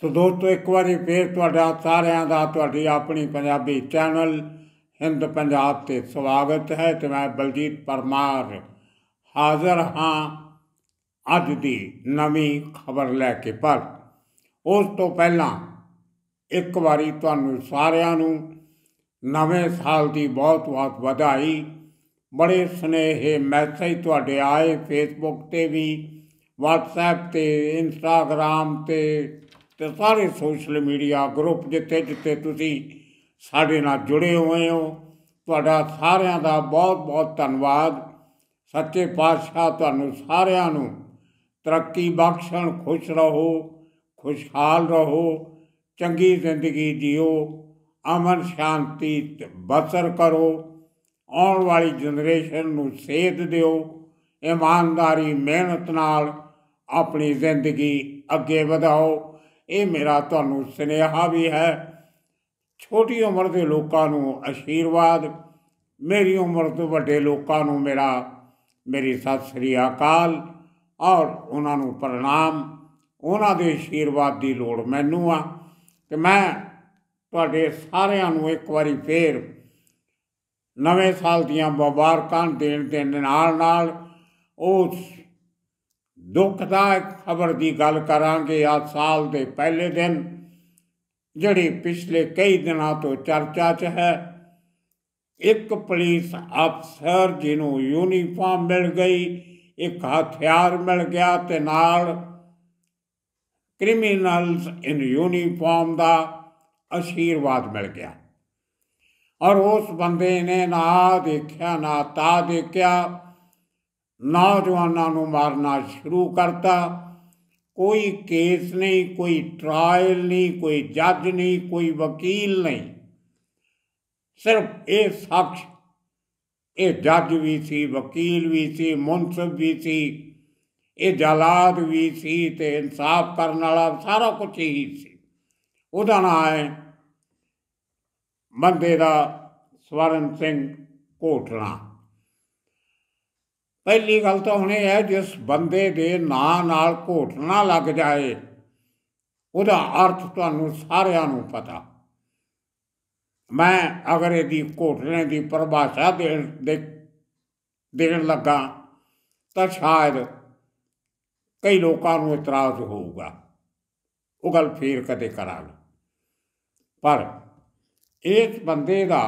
ਸੋ ਦੋਸਤੋ ਇੱਕ ਵਾਰੀ ਫੇਰ ਤੁਹਾਡਾ ਸਾਰਿਆਂ ਦਾ ਤੁਹਾਡੀ ਆਪਣੀ ਪੰਜਾਬੀ ਚੈਨਲ ਹਿੰਦ ਪੰਜਾਬ ਤੇ ਸਵਾਗਤ ਹੈ ਤੇ ਮੈਂ ਬਲਜੀਤ ਪਰਮਾਰ ਹਾਜ਼ਰ ਹਾਂ ਅੱਜ ਦੀ ਨਵੀਂ ਖਬਰ ਲੈ ਕੇ ਪਰ ਉਸ ਤੋਂ ਪਹਿਲਾਂ ਇੱਕ ਵਾਰੀ ਤੁਹਾਨੂੰ ਸਾਰਿਆਂ ਨੂੰ ਨਵੇਂ ਸਾਲ ਦੀ ਬਹੁਤ-ਬਹੁਤ ਵਧਾਈ ਬੜੇ ਸਨੇਹੇ ਮੈਸੇਜ ਤੁਹਾਡੇ ਆਏ ਫੇਸਬੁੱਕ ਤੇ ਵੀ WhatsApp ਤੇ Instagram ਤੇ ਤੇ ਸਾਰੇ ਸੋਸ਼ਲ ਮੀਡੀਆ ਗਰੁੱਪ ਜਿੱਥੇ ਜਿੱਥੇ ਤੁਸੀਂ ਸਾਡੇ ਨਾਲ ਜੁੜੇ ਹੋਏ ਹੋ ਤੁਹਾਡਾ ਸਾਰਿਆਂ ਦਾ ਬਹੁਤ ਬਹੁਤ ਧੰਨਵਾਦ ਸੱਚੇ ਪਾਤਸ਼ਾਹ ਤੁਹਾਨੂੰ ਸਾਰਿਆਂ ਨੂੰ ਤਰੱਕੀ ਬਖਸ਼ਣ ਖੁਸ਼ ਰਹੋ ਖੁਸ਼ਹਾਲ ਰਹੋ ਚੰਗੀ ਜ਼ਿੰਦਗੀ ਜਿਓ ਅਮਨ ਸ਼ਾਂਤੀ ਬਸਰ ਕਰੋ ਆਉਣ ਵਾਲੀ ਜਨਰੇਸ਼ਨ ਨੂੰ ਸੇਧ ਦਿਓ ਇਮਾਨਦਾਰੀ ਮਿਹਨਤ ਨਾਲ ਆਪਣੀ ਜ਼ਿੰਦਗੀ ਅੱਗੇ ਵਧਾਓ ਇਹ ਮੇਰਾ ਤੁਹਾਨੂੰ ਸਨੇਹਾ ਵੀ ਹੈ ਛੋਟੀ ਉਮਰ ਦੇ ਲੋਕਾਂ ਨੂੰ ਅਸ਼ੀਰਵਾਦ ਮੇਰੀ ਉਮਰ ਤੋਂ ਵੱਡੇ ਲੋਕਾਂ ਨੂੰ ਮੇਰਾ ਮੇਰੀ ਸਤਿ ਸ੍ਰੀ ਅਕਾਲ ਔਰ ਉਹਨਾਂ ਨੂੰ ਪ੍ਰਣਾਮ ਉਹਨਾਂ ਦੇ ਅਸ਼ੀਰਵਾਦ ਦੀ ਲੋੜ ਮੈਨੂੰ ਆ ਤੇ ਮੈਂ ਤੁਹਾਡੇ ਸਾਰਿਆਂ ਨੂੰ ਇੱਕ ਵਾਰੀ ਫੇਰ ਨਵੇਂ ਸਾਲ ਦੀਆਂ ਮੁਬਾਰਕਾਂ ਦੇਣ ਦੇ ਨਾਲ ਨਾਲ ਉਸ ਦੁਖਦਾਇਕ ਖਬਰ ਦੀ ਗੱਲ ਕਰਾਂਗੇ ਆ ਸਾਲ ਦੇ ਪਹਿਲੇ ਦਿਨ ਜਿਹੜੀ ਪਿਛਲੇ ਕਈ ਦਿਨਾਂ ਤੋਂ ਚਰਚਾ 'ਚ ਹੈ ਇੱਕ ਪੁਲਿਸ ਅਫਸਰ ਜਿਹਨੂੰ ਯੂਨੀਫਾਰਮ ਮਿਲ ਗਈ ਇੱਕ ਹਥਿਆਰ ਮਿਲ ਗਿਆ ਤੇ ਨਾਲ ਕ੍ਰਿਮੀਨਲਸ ਇਨ ਯੂਨੀਫਾਰਮ ਦਾ ਅਸ਼ੀਰਵਾਦ ਮਿਲ ਗਿਆ ਔਰ ਉਸ ਬੰਦੇ ਨੇ ਨਾ ਦੇਖਿਆ ਨਾ ਤਾ ਦੇਖਿਆ ਨੌਜਵਾਨਾਂ ਨੂੰ ਮਾਰਨਾ ਸ਼ੁਰੂ ਕਰਤਾ ਕੋਈ ਕੇਸ ਨਹੀਂ ਕੋਈ ਟ੍ਰਾਇਲ ਨਹੀਂ ਕੋਈ ਜੱਜ ਨਹੀਂ ਕੋਈ ਵਕੀਲ ਨਹੀਂ ਸਿਰਫ ਇਹ ਸਾਖ ਇਹ ਜੱਜ ਵੀ ਸੀ ਵਕੀਲ ਵੀ ਸੀ ਮੁਨਸਬ ਵੀ ਸੀ ਇਹ ਜਲਾਦ ਵੀ ਸੀ ਤੇ ਇਨਸਾਫ ਕਰਨ ਵਾਲਾ ਸਾਰਾ ਕੁਝ ਹੀ ਸੀ ਉਹਦਾ ਨਾਮ ਹੈ ਬੰਦੇ ਦਾ ਸਵਰਨ ਸਿੰਘ ਕੋਟਲਾ ਪਹਿਲੀ ਗੱਲ ਤਾਂ ਹੁਣ ਇਹ ਹੈ ਜਿਸ ਬੰਦੇ ਦੇ ਨਾਂ ਨਾਲ ਘੋਟਣਾ ਲੱਗ ਜਾਏ ਉਹਦਾ ਅਰਥ ਤੁਹਾਨੂੰ ਸਾਰਿਆਂ ਨੂੰ ਪਤਾ ਮੈਂ ਅਗਰ ਇਹਦੀ ਘੋਟਣੇ ਦੀ ਪਰਿਭਾਸ਼ਾ ਦੇਣ ਦੇਣ ਲੱਗਾ ਤਾਂ ਸ਼ਾਇਦ ਕਈ ਲੋਕਾਂ ਨੂੰ ਇਤਰਾਜ਼ ਹੋਊਗਾ ਉਹ ਗੱਲ ਫੇਰ ਕਦੇ ਕਰਾਂ ਪਰ ਇਸ ਬੰਦੇ ਦਾ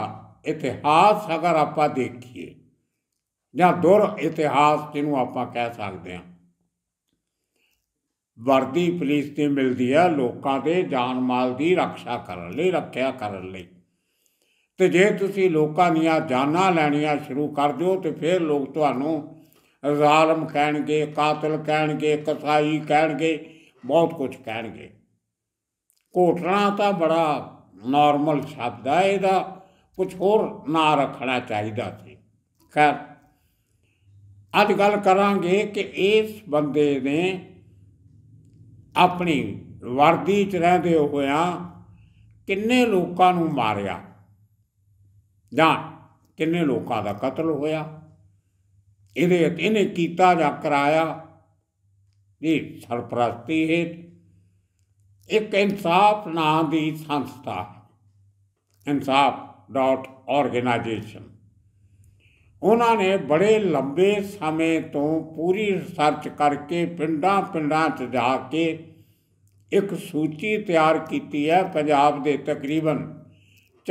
ਇਤਿਹਾਸ ਅਗਰ ਆਪਾਂ ਦੇਖੀਏ ਜਾਂ ਦੁਰ ਇਤਿਹਾਸ ਜਿਹਨੂੰ ਆਪਾਂ ਕਹਿ ਸਕਦੇ ਹਾਂ ਵਰਦੀ ਪੁਲਿਸ ਤੇ ਮਿਲਦੀ ਆ ਲੋਕਾਂ ਦੇ ਜਾਨ ਮਾਲ ਦੀ ਰੱਖਿਆ ਕਰਨ ਲਈ ਰੱਖਿਆ ਕਰਨ ਲਈ ਤੇ ਜੇ ਤੁਸੀਂ ਲੋਕਾਂ ਦੀਆਂ ਜਾਨਾਂ ਲੈਣੀਆਂ ਸ਼ੁਰੂ ਕਰ ਦਿਓ ਤੇ ਫਿਰ ਲੋਕ ਤੁਹਾਨੂੰ ਜ਼ਾਲਮ ਕਹਿਣਗੇ ਕਾਤਲ ਕਹਿਣਗੇ ਕਸਾਈ ਕਹਿਣਗੇ ਬਹੁਤ ਕੁਝ ਕਹਿਣਗੇ ਕੋਟਣਾ ਤਾਂ ਬੜਾ ਨਾਰਮਲ ਸ਼ਬਦ ਹੈ ਇਹਦਾ ਕੁਝ ਹੋਰ ਨਾ ਰੱਖਣਾ ਚਾਹੀਦਾ ਸੀ ਖੈਰ ਅੱਜ ਗੱਲ ਕਰਾਂਗੇ ਕਿ ਇਸ ਬੰਦੇ ਨੇ ਆਪਣੀ ਵਰਦੀ 'ਚ ਰਹਿੰਦੇ ਹੋਇਆ ਕਿੰਨੇ ਲੋਕਾਂ ਨੂੰ ਮਾਰਿਆ ਜਾਂ ਕਿੰਨੇ ਲੋਕਾਂ ਦਾ ਕਤਲ ਹੋਇਆ ਇਹਦੇ ਇਹਨੇ ਕੀਤਾ ਜਾਂ ਕਰਾਇਆ ਇਹ ਸਰਪ੍ਰਸਤੀ ਹੈ ਇੱਕ ਇਨਸਾਫ ਨਾਂ ਦੀ ਸੰਸਥਾ ਇਨਸਾਫ.org ਉਹਨਾਂ ਨੇ ਬੜੇ ਲੰਬੇ ਸਮੇਂ ਤੋਂ ਪੂਰੀ ਰਿਸਰਚ ਕਰਕੇ ਪਿੰਡਾਂ ਪਿੰਡਾਂ 'ਚ ਜਾ ਕੇ ਇੱਕ ਸੂਚੀ ਤਿਆਰ ਕੀਤੀ ਹੈ ਪੰਜਾਬ ਦੇ ਤਕਰੀਬਨ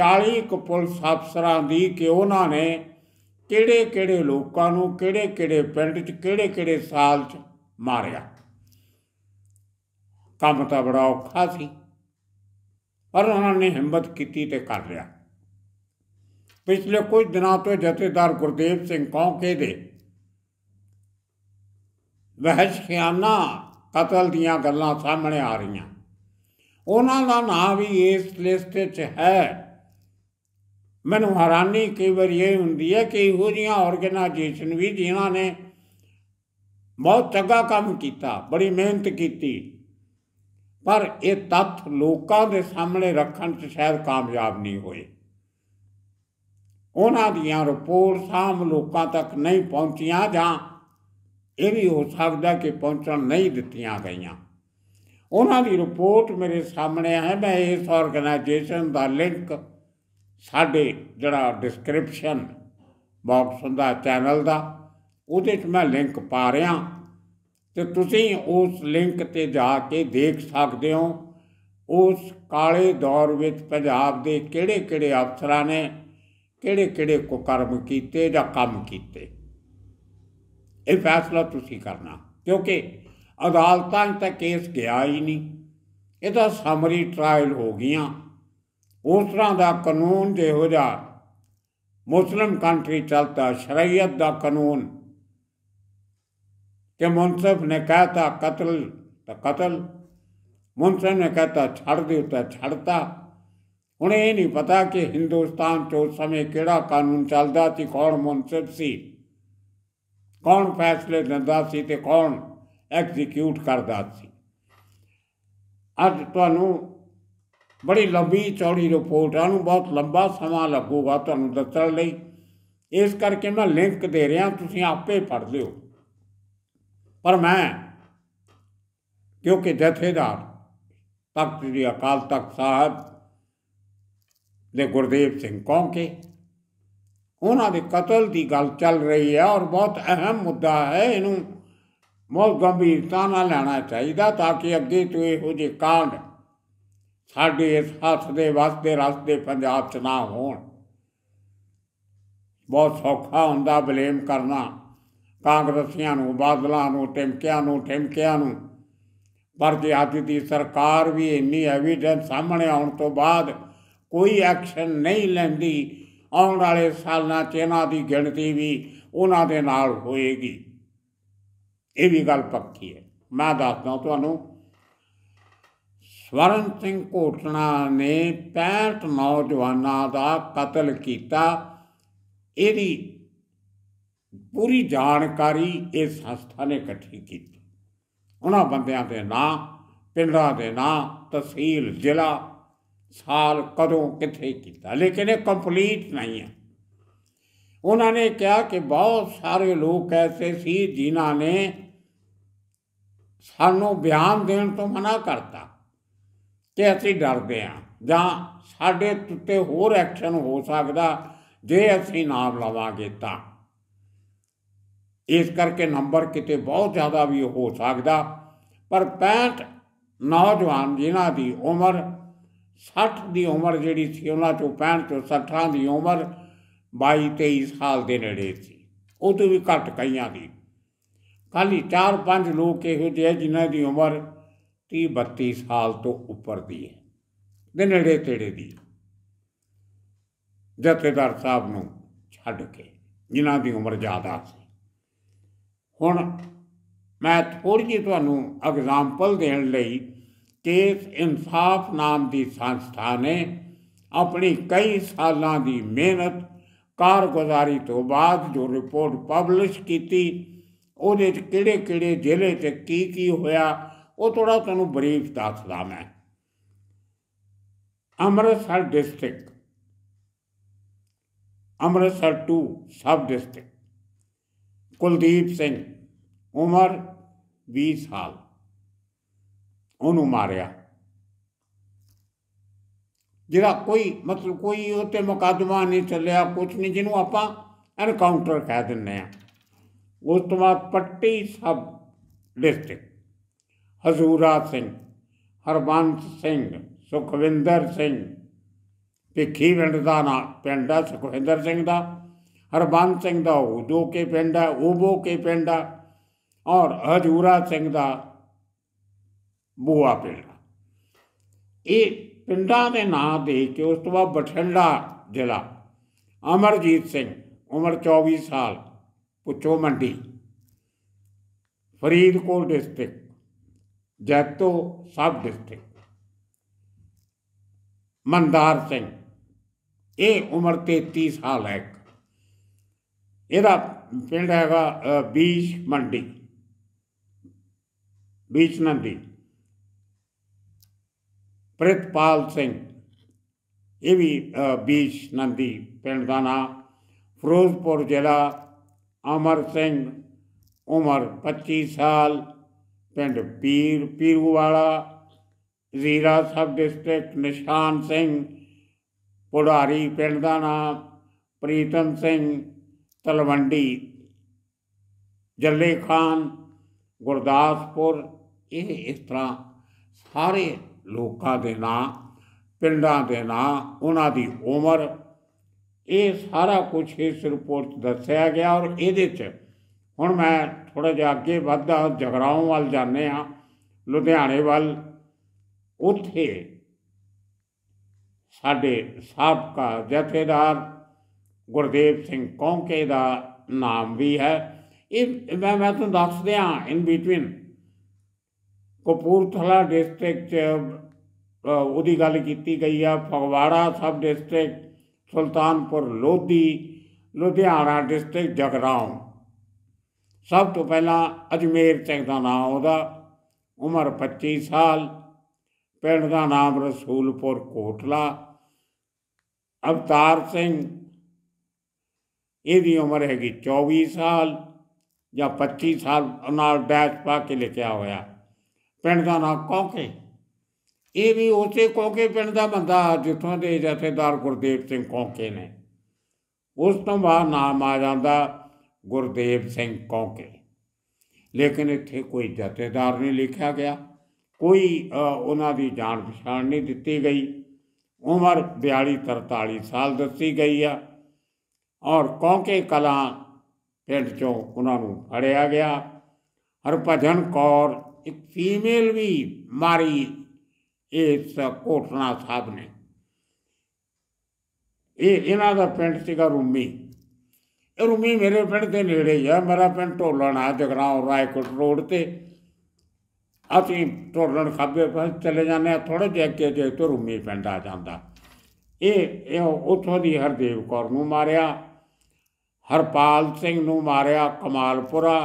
40 ਕੁ ਪੁਲਿਸ ਅਫਸਰਾਂ ਦੀ ਕਿ ਉਹਨਾਂ ਨੇ ਕਿਹੜੇ-ਕਿਹੜੇ ਲੋਕਾਂ ਨੂੰ ਕਿਹੜੇ-ਕਿਹੜੇ ਪਿੰਡ 'ਚ ਕਿਹੜੇ-ਕਿਹੜੇ ਸਾਲ 'ਚ ਮਾਰਿਆ ਕੰਮ ਤਾਂ ਬੜਾ ਔਖਾ ਸੀ ਪਰ ਉਹਨਾਂ ਨੇ ਹਿੰਮਤ ਕੀਤੀ ਤੇ ਕਰ ਲਿਆ ਪਿਛਲੇ ਕੁਝ ਦਿਨਾਂ ਤੋਂ ਜਥੇਦਾਰ ਗੁਰਦੇਵ ਸਿੰਘ ਕੌਂਕੇ ਦੇ ਵਹਿਸ਼ ਖਿਆਨਾ ਕਤਲ ਦੀਆਂ ਗੱਲਾਂ ਸਾਹਮਣੇ ਆ ਰਹੀਆਂ ਉਹਨਾਂ ਦਾ ਨਾਂ ਵੀ ਇਸ ਲਿਸਟ 'ਚ ਹੈ ਮੈਨੂੰ ਹੈਰਾਨੀ ਕਈ ਵਾਰ ਇਹ ਹੁੰਦੀ ਹੈ ਕਿ ਇਹੋ ਜੀਆਂ ਆਰਗੇਨਾਈਜੇਸ਼ਨ ਵੀ ਜਿਨ੍ਹਾਂ ਨੇ ਬਹੁਤ ਚੰਗਾ ਕੰਮ ਕੀਤਾ ਬੜੀ ਮਿਹਨਤ ਕੀਤੀ ਪਰ ਇਹ ਤੱਥ ਲੋਕਾਂ ਦੇ ਸਾਹਮਣੇ ਰੱਖਣ 'ਚ ਸ਼ਾਇਦ ਕਾਮਯਾਬ ਨਹੀਂ ਹੋਏ ਉਹਨਾਂ ਦੀਆਂ ਰਿਪੋਰਟਾਂ ਆਮ ਲੋਕਾਂ ਤੱਕ ਨਹੀਂ ਪਹੁੰਚੀਆਂ ਜਾਂ ਇਹ ਵੀ ਹੋ ਸਕਦਾ ਕਿ ਪਹੁੰਚਣ ਨਹੀਂ ਦਿੱਤੀਆਂ ਗਈਆਂ ਉਹਨਾਂ ਦੀ ਰਿਪੋਰਟ ਮੇਰੇ ਸਾਹਮਣੇ ਹੈ ਮੈਂ ਇਸ ਆਰਗੇਨਾਈਜੇਸ਼ਨ ਦਾ ਲਿੰਕ ਸਾਡੇ ਜਿਹੜਾ ਡਿਸਕ੍ਰਿਪਸ਼ਨ ਬਾਕਸ ਦਾ ਚੈਨਲ ਦਾ ਉਹਦੇ 'ਚ ਮੈਂ ਲਿੰਕ ਪਾ ਰਿਹਾ ਤੇ ਤੁਸੀਂ ਉਸ ਲਿੰਕ ਤੇ ਜਾ ਕੇ ਦੇਖ ਸਕਦੇ ਹੋ ਉਸ ਕਾਲੇ ਦੌਰ ਵਿੱਚ ਪੰਜਾਬ ਦੇ ਕਿਹੜੇ-ਕਿਹੜੇ ਅਫਸਰਾਂ ਨੇ ਕਿਹੜੇ ਕਿਹੜੇ ਕੋ ਕਰਮ ਕੀਤੇ ਜਾਂ ਕੰਮ ਕੀਤੇ ਇਹ ਫੈਸਲਾ ਤੁਸੀਂ ਕਰਨਾ ਕਿਉਂਕਿ ਅਦਾਲਤਾਂ ਤਾਂ ਕੇਸ ਗਿਆ ਹੀ ਨਹੀਂ ਇਹ ਤਾਂ ਸਮਰੀ ਟ੍ਰਾਇਲ ਹੋ ਗਈਆਂ ਉਸ ਤਰ੍ਹਾਂ ਦਾ ਕਾਨੂੰਨ ਜੇ ਹੋ ਜਾ ਮੁਸਲਮ ਕੰਟਰੀ ਚੱਲਦਾ ਸ਼ਰੀਅਤ ਦਾ ਕਾਨੂੰਨ ਕਿ ਮੁਨਸਫ ਨੇ ਕਹਤਾ ਕਤਲ ਤਾਂ ਕਤਲ ਮੁਨਸਫ ਨੇ ਕਹਤਾ ਛੱਡ ਦਿਓ ਤਾਂ ਛੱਡਤਾ ਹੁਣ ਇਹ ਨਹੀਂ ਪਤਾ ਕਿ ਹਿੰਦੁਸਤਾਨ 'ਚ ਉਸ ਸਮੇਂ ਕਿਹੜਾ ਕਾਨੂੰਨ ਚੱਲਦਾ ਸੀ ਕੌਣ ਮੁਨਸਬ ਸੀ ਕੌਣ ਫੈਸਲੇ ਦਿੰਦਾ ਸੀ ਤੇ ਕੌਣ ਐਗਜ਼ੀਕਿਊਟ ਕਰਦਾ ਸੀ ਅੱਜ ਤੁਹਾਨੂੰ ਬੜੀ ਲੰਬੀ ਚੌੜੀ ਰਿਪੋਰਟ ਆ ਨੂੰ ਬਹੁਤ ਲੰਬਾ ਸਮਾਂ ਲੱਗੂਗਾ ਤੁਹਾਨੂੰ ਦੱਸਣ ਲਈ ਇਸ ਕਰਕੇ ਮੈਂ ਲਿੰਕ ਦੇ ਰਿਹਾ ਤੁਸੀਂ ਆਪੇ ਪੜ੍ਹ ਲਿਓ ਪਰ ਮੈਂ ਕਿਉਂਕਿ ਜਥੇਦਾਰ ਤਖਤ ਦੀ ਅਕਾਲ ਤਖਤ ਸਾਹਿਬ ਦੇ ਗੁਰਦੇਵ ਸਿੰਘ ਕੌਂਕੇ ਉਹਨਾਂ ਦੇ ਕਤਲ ਦੀ ਗੱਲ ਚੱਲ ਰਹੀ ਹੈ ਔਰ ਬਹੁਤ ਅਹਿਮ ਮੁੱਦਾ ਹੈ ਇਹਨੂੰ ਬਹੁਤ ਗੰਭੀਰਤਾ ਨਾਲ ਲੈਣਾ ਚਾਹੀਦਾ ਤਾਂ ਕਿ ਅੱਗੇ ਤੋਂ ਇਹੋ ਜਿਹੇ ਕਾਂਡ ਸਾਡੇ ਇਸ ਹੱਥ ਦੇ ਵਾਸਤੇ ਰਸਤੇ ਪੰਜਾਬ 'ਚ ਨਾ ਹੋਣ ਬਹੁਤ ਸੌਖਾ ਹੁੰਦਾ ਬਲੇਮ ਕਰਨਾ ਕਾਂਗਰਸੀਆਂ ਨੂੰ ਬਾਦਲਾਂ ਨੂੰ ਟਿਮਕਿਆਂ ਨੂੰ ਟਿਮਕਿਆਂ ਨੂੰ ਪਰ ਜੇ ਅੱਜ ਦੀ ਸਰਕਾਰ ਵੀ ਇੰਨੀ ਐਵੀਡੈਂਸ ਸਾਹਮਣੇ ਆਉਣ ਤੋਂ ਬਾਅਦ ਕੋਈ ਐਕਸ਼ਨ ਨਹੀਂ ਲੈਂਦੀ ਆਉਣ ਵਾਲੇ ਸਾਲਾਂ 'ਚ ਇਹਨਾਂ ਦੀ ਗਿਣਤੀ ਵੀ ਉਹਨਾਂ ਦੇ ਨਾਲ ਹੋਏਗੀ ਇਹ ਵੀ ਗੱਲ ਪੱਕੀ ਹੈ ਮੈਂ ਦੱਸਦਾ ਤੁਹਾਨੂੰ ਸਵਰਨ ਸਿੰਘ ਕੋਟਣਾ ਨੇ 65 ਨੌਜਵਾਨਾਂ ਦਾ ਕਤਲ ਕੀਤਾ ਇਹਦੀ ਪੂਰੀ ਜਾਣਕਾਰੀ ਇਸ ਸੰਸਥਾ ਨੇ ਇਕੱਠੀ ਕੀਤੀ ਉਹਨਾਂ ਬੰਦਿਆਂ ਦੇ ਨਾਂ ਪਿੰਡਾਂ ਦੇ ਨਾਂ ਤਹਿਸੀਲ ਜ਼ਿਲ੍ਹਾ ਸਾਲ ਕਦੋਂ ਕਿੱਥੇ ਕੀਤਾ ਲੇਕਿਨ ਇਹ ਕੰਪਲੀਟ ਨਹੀਂ ਹੈ ਉਹਨਾਂ ਨੇ ਕਿਹਾ ਕਿ ਬਹੁਤ ਸਾਰੇ ਲੋਕ ਐਸੇ ਸੀ ਜਿਨ੍ਹਾਂ ਨੇ ਸਾਨੂੰ ਬਿਆਨ ਦੇਣ ਤੋਂ ਮਨਾ ਕਰਤਾ ਕਿ ਅਸੀਂ ਡਰਦੇ ਆ ਜਾਂ ਸਾਡੇ ਉੱਤੇ ਹੋਰ ਐਕਸ਼ਨ ਹੋ ਸਕਦਾ ਜੇ ਅਸੀਂ ਨਾਮ ਲਵਾਂਗੇ ਤਾਂ ਇਸ ਕਰਕੇ ਨੰਬਰ ਕਿਤੇ ਬਹੁਤ ਜ਼ਿਆਦਾ ਵੀ ਹੋ ਸਕਦਾ ਪਰ 65 ਨੌਜਵਾਨ ਜਿਨ੍ਹਾਂ ਦੀ ਉਮਰ 60 ਦੀ ਉਮਰ ਜਿਹੜੀ ਸੀ ਉਹਨਾਂ ਚੋਂ 65 ਤੋਂ 60 ਦੀ ਉਮਰ 22 23 ਸਾਲ ਦੇ ਨੇੜੇ ਸੀ ਉਹ ਤੋਂ ਵੀ ਘੱਟ ਕਈਆਂ ਦੀ ਕਾਲੀ 4-5 ਲੋਕ ਇਹੋ ਜਿਹੇ ਜਿਨ੍ਹਾਂ ਦੀ ਉਮਰ 30 32 ਸਾਲ ਤੋਂ ਉੱਪਰ ਦੀ ਹੈ ਦੇ ਨੇੜੇ ਤੇੜੇ ਦੀ ਜਥੇਦਾਰ ਸਾਹਿਬ ਨੂੰ ਛੱਡ ਕੇ ਜਿਨ੍ਹਾਂ ਦੀ ਉਮਰ ਜ਼ਿਆਦਾ ਸੀ ਹੁਣ ਮੈਂ ਥੋੜੀ ਜਿਹੀ ਤੁਹਾਨੂੰ ਐਗਜ਼ਾਮਪਲ ਦੇਣ ਲਈ ਕੇਸ ਇਨਸਾਫ ਨਾਮ ਦੀ ਸੰਸਥਾ ਨੇ ਆਪਣੀ ਕਈ ਸਾਲਾਂ ਦੀ ਮਿਹਨਤ ਕਾਰਗੁਜ਼ਾਰੀ ਤੋਂ ਬਾਅਦ ਜੋ ਰਿਪੋਰਟ ਪਬਲਿਸ਼ ਕੀਤੀ ਉਹਦੇ ਵਿੱਚ ਕਿਹੜੇ-ਕਿਹੜੇ ਜ਼ਿਲ੍ਹੇ ਤੇ ਕੀ ਕੀ ਹੋਇਆ ਉਹ ਥੋੜਾ ਤੁਹਾਨੂੰ ਬਰੀਫ ਦੱਸਦਾ ਮੈਂ Amritsar district Amritsar 2 sub district Kuldeep Singh ਉਮਰ 20 ਸਾਲ ਉਹਨੂੰ ਮਾਰਿਆ ਜਿਹੜਾ ਕੋਈ ਮਤਲਬ ਕੋਈ ਉਹ ਤੇ ਮੁਕਦਮਾ ਨਹੀਂ ਚੱਲਿਆ ਕੁਝ ਨਹੀਂ ਜਿਹਨੂੰ ਆਪਾਂ ਐਨਕਾਊਂਟਰ ਕਹਿ ਦਿੰਨੇ ਆ ਉਸ ਤੋਂ ਬਾਅਦ ਪੱਟੀ ਸਭ ਡਿਸਟ੍ਰਿਕਟ ਹਜ਼ੂਰਾ ਸਿੰਘ ਹਰਬੰਸ ਸਿੰਘ ਸੁਖਵਿੰਦਰ ਸਿੰਘ ਭਿੱਖੀ ਪਿੰਡ ਦਾ ਨਾਂ ਪਿੰਡ ਦਾ ਸੁਖਵਿੰਦਰ ਸਿੰਘ ਦਾ ਹਰਬੰਸ ਸਿੰਘ ਦਾ ਜੋ ਕੇ ਪਿੰਡ ਉਹ ਉਬੋ ਕੇ ਪਿੰਡ ਆ ਔਰ ਹਜ਼ੂਰਾ ਸਿੰਘ ਦਾ ਬੂਆ ਪਿੰਡ ਇਹ ਪਿੰਡਾਂ ਦੇ ਨਾਂ ਦੇ ਕੇ ਉਸ ਤੋਂ ਬਾਅਦ ਬਠਿੰਡਾ ਜ਼ਿਲ੍ਹਾ ਅਮਰਜੀਤ ਸਿੰਘ ਉਮਰ 24 ਸਾਲ Bhucho Mandi Faridkot district Jaito sub district Mandar Singh ਇਹ ਉਮਰ 33 ਸਾਲ ਹੈ ਇਹਦਾ ਪਿੰਡ ਹੈਗਾ ਬੀਚ ਮੰਡੀ ਬੀਚ ਮੰਡੀ ਪ੍ਰਿਤਪਾਲ ਸਿੰਘ ਇਹ ਵੀ ਬੀਚ ਨੰਦੀ ਪਿੰਡ ਦਾ ਨਾਮ ਫਿਰੋਜ਼ਪੁਰ ਜ਼ਿਲ੍ਹਾ ਅਮਰ ਸਿੰਘ ਉਮਰ 25 ਸਾਲ ਪਿੰਡ ਪੀਰ ਪੀਰੂਵਾਲਾ ਜ਼ੀਰਾ ਸਬ ਡਿਸਟ੍ਰਿਕਟ ਨਿਸ਼ਾਨ ਸਿੰਘ ਪੁੜਾਰੀ ਪਿੰਡ ਦਾ ਨਾਮ ਪ੍ਰੀਤਮ ਸਿੰਘ ਤਲਵੰਡੀ ਜੱਲੇ ਖਾਨ ਗੁਰਦਾਸਪੁਰ ਇਹ ਇਸ ਤਰ੍ਹਾਂ ਸਾਰੇ ਲੋਕਾਂ ਦੇ ਨਾਂ ਪਿੰਡਾਂ ਦੇ ਨਾਂ ਉਹਨਾਂ ਦੀ ਉਮਰ ਇਹ ਸਾਰਾ ਕੁਝ ਇਸ ਰਿਪੋਰਟ ਦੱਸਿਆ ਗਿਆ ਔਰ ਇਹਦੇ 'ਚ ਹੁਣ ਮੈਂ ਥੋੜਾ ਜਿਹਾ ਅੱਗੇ ਵੱਧਦਾ ਜਗਰਾਉਂ ਵੱਲ ਜਾਂਦੇ ਆ ਲੁਧਿਆਣੇ ਵੱਲ ਉੱਥੇ ਸਾਡੇ ਸਾਬਕਾ ਜਥੇਦਾਰ ਗੁਰਦੇਵ ਸਿੰਘ ਕੌਂਕੇ ਦਾ ਨਾਮ ਵੀ ਹੈ ਇਹ ਮੈਂ ਮੈਂ ਤੁਹਾਨੂੰ ਦੱਸ ਦਿਆਂ ਇਨ ਬੀਟਵੀਨ कपूरथला डिस्ट्रिक्ट वो गल की गई है Phagwara sub district Sultanpur Lodhi Ludhiana district Jagraon sub तो पहला अजमेर सिंह का नाम आता उम्र पच्ची साल पिंड का नाम रसूलपुर कोटला अवतार सिंह यमर हैगी चौबीस साल या पच्ची साल डैश पा के लिखा हुआ ਪਿੰਡ ਦਾ ਨਾਮ ਕੌਂਕੇ ਇਹ ਵੀ ਉਸੇ ਕੌਂਕੇ ਪਿੰਡ ਦਾ ਬੰਦਾ ਜਿੱਥੋਂ ਦੇ ਜਥੇਦਾਰ ਗੁਰਦੇਵ ਸਿੰਘ ਕੌਂਕੇ ਨੇ ਉਸ ਤੋਂ ਬਾਅਦ ਨਾਮ ਆ ਜਾਂਦਾ ਗੁਰਦੇਵ ਸਿੰਘ ਕੌਂਕੇ ਲੇਕਿਨ ਇੱਥੇ ਕੋਈ ਜਥੇਦਾਰ ਨਹੀਂ ਲਿਖਿਆ ਗਿਆ ਕੋਈ ਉਹਨਾਂ ਦੀ ਜਾਣ ਪਛਾਣ ਨਹੀਂ ਦਿੱਤੀ ਗਈ ਉਮਰ 42 43 ਸਾਲ ਦੱਸੀ ਗਈ ਆ ਔਰ ਕੌਂਕੇ ਕਲਾ ਪਿੰਡ ਚੋਂ ਉਹਨਾਂ ਨੂੰ ਫੜਿਆ ਗਿਆ ਹਰਭਜਨ ਕੌਰ ਇੱਕ ਫੀਮੇਲ ਵੀ ਮਾਰੀ ਇਸ ਕੋਟਨਾ ਸਾਹਿਬ ਨੇ ਇਹ ਇਹਨਾਂ ਦਾ ਪਿੰਡ ਸੀਗਾ ਰੂਮੀ ਇਹ ਰੂਮੀ ਮੇਰੇ ਪਿੰਡ ਦੇ ਨੇੜੇ ਆ ਮੇਰਾ ਪਿੰਡ ਢੋਲਣਾ ਜਗਰਾਉਂ ਰਾਏਕੋਟ ਰੋਡ ਤੇ ਅਸੀਂ ਢੋਲਣ ਖਾਬੇ ਪਾਸ ਚਲੇ ਜਾਂਦੇ ਆ ਥੋੜੇ ਜਿਹਾ ਅੱਗੇ ਜੇ ਤੋਂ ਰੂਮੀ ਪਿੰਡ ਆ ਜਾਂਦਾ ਇਹ ਇਹ ਉੱਥੋਂ ਦੀ ਹਰਦੇਵ ਕੌਰ ਨੂੰ ਮਾਰਿਆ ਹਰਪਾਲ ਸਿੰਘ ਨੂੰ ਮਾਰਿਆ ਕਮਾਲਪੁਰਾ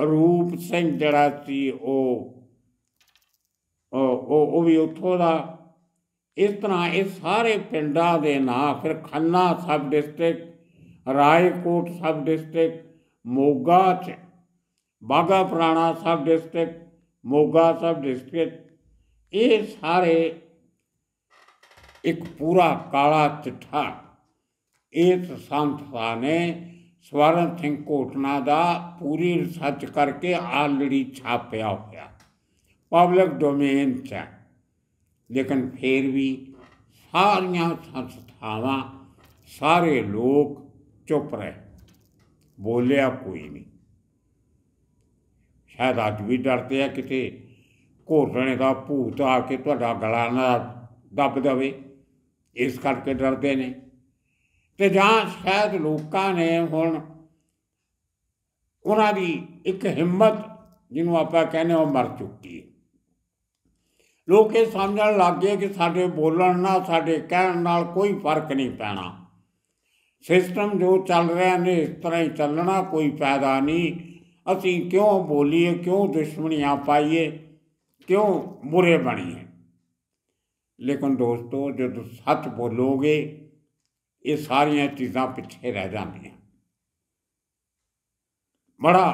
ਰੂਪ ਸਿੰਘ ਜਿਹੜਾ ਸੀ ਉਹ ਉਹ ਉਹ ਵੀ ਉੱਥੋਂ ਦਾ ਇਸ ਤਰ੍ਹਾਂ ਇਹ ਸਾਰੇ ਪਿੰਡਾਂ ਦੇ ਨਾਂ ਫਿਰ Khanna sub district Raikot sub district Moga ਚ Bagha Purana sub district Moga sub district ਇਹ ਸਾਰੇ ਇੱਕ ਪੂਰਾ ਕਾਲਾ ਚਿੱਠਾ ਇਹ ਸੰਸਥਾ ਨੇ ਸਵਰਨ ਸਿੰਘ ਕੋਟਨਾ ਦਾ ਪੂਰੀ ਰਿਸਰਚ ਕਰਕੇ ਆਲਰੇਡੀ ਛਾਪਿਆ ਹੋਇਆ ਪਬਲਿਕ ਡੋਮੇਨ 'ਚ ਲੇਕਿਨ ਫੇਰ ਵੀ ਸਾਰੀਆਂ ਸੰਸਥਾਵਾਂ ਸਾਰੇ ਲੋਕ ਚੁੱਪ ਰਹੇ ਬੋਲਿਆ ਕੋਈ ਨਹੀਂ ਸ਼ਾਇਦ ਅੱਜ ਵੀ ਡਰਦੇ ਆ ਕਿਤੇ ਘੋਟਣੇ ਦਾ ਭੂਤ ਆ ਕੇ ਤੁਹਾਡਾ ਗਲਾ ਨਾ ਦੱਬ ਦਵੇ ਇਸ ਕਰਕੇ ਡਰਦੇ ਨੇ ਤੇ ਜਾਂ ਸ਼ਾਇਦ ਲੋਕਾਂ ਨੇ ਹੁਣ ਉਹਨਾਂ ਦੀ ਇੱਕ ਹਿੰਮਤ ਜਿਹਨੂੰ ਆਪਾਂ ਕਹਿੰਦੇ ਉਹ ਮਰ ਚੁੱਕੀ ਹੈ ਲੋਕ ਇਹ ਸਮਝਣ ਲੱਗੇ ਕਿ ਸਾਡੇ ਬੋਲਣ ਨਾਲ ਸਾਡੇ ਕਹਿਣ ਨਾਲ ਕੋਈ ਫਰਕ ਨਹੀਂ ਪੈਣਾ ਸਿਸਟਮ ਜੋ ਚੱਲ ਰਿਹਾ ਨੇ ਇਸ ਤਰ੍ਹਾਂ ਹੀ ਚੱਲਣਾ ਕੋਈ ਫਾਇਦਾ ਨਹੀਂ ਅਸੀਂ ਕਿਉਂ ਬੋਲੀਏ ਕਿਉਂ ਦੁਸ਼ਮਣੀਆਂ ਪਾਈਏ ਕਿਉਂ ਮੁਰੇ ਬਣੀਏ ਲੇਕਿਨ ਦੋਸਤੋ ਜਦੋਂ ਸੱਚ ਬੋਲੋਗੇ ਇਹ ਸਾਰੀਆਂ ਚੀਜ਼ਾਂ ਪਿੱਛੇ ਰਹਿ ਜਾਂਦੀਆਂ ਬੜਾ